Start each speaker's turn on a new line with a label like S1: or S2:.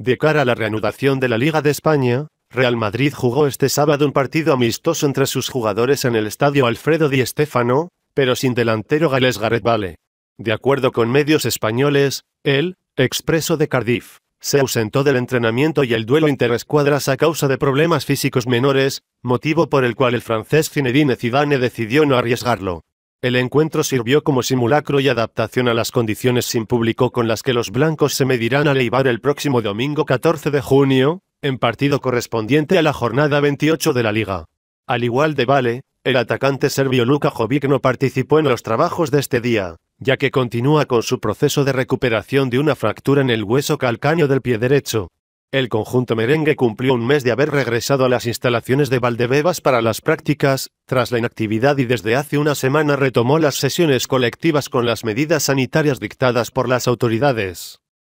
S1: De cara a la reanudación de la Liga de España, Real Madrid jugó este sábado un partido amistoso entre sus jugadores en el estadio Alfredo Di Stéfano, pero sin delantero Gales Gareth Bale. De acuerdo con medios españoles, el expreso de Cardiff se ausentó del entrenamiento y el duelo interescuadras a causa de problemas físicos menores, motivo por el cual el francés Zinedine Zidane decidió no arriesgarlo. El encuentro sirvió como simulacro y adaptación a las condiciones sin público con las que los blancos se medirán a Leibar el próximo domingo 14 de junio, en partido correspondiente a la jornada 28 de la liga. Al igual de Vale, el atacante serbio Luka Jovic no participó en los trabajos de este día, ya que continúa con su proceso de recuperación de una fractura en el hueso calcáneo del pie derecho, el conjunto merengue cumplió un mes de haber regresado a las instalaciones de Valdebebas para las prácticas, tras la inactividad y desde hace una semana retomó las sesiones colectivas con las medidas sanitarias dictadas por las autoridades.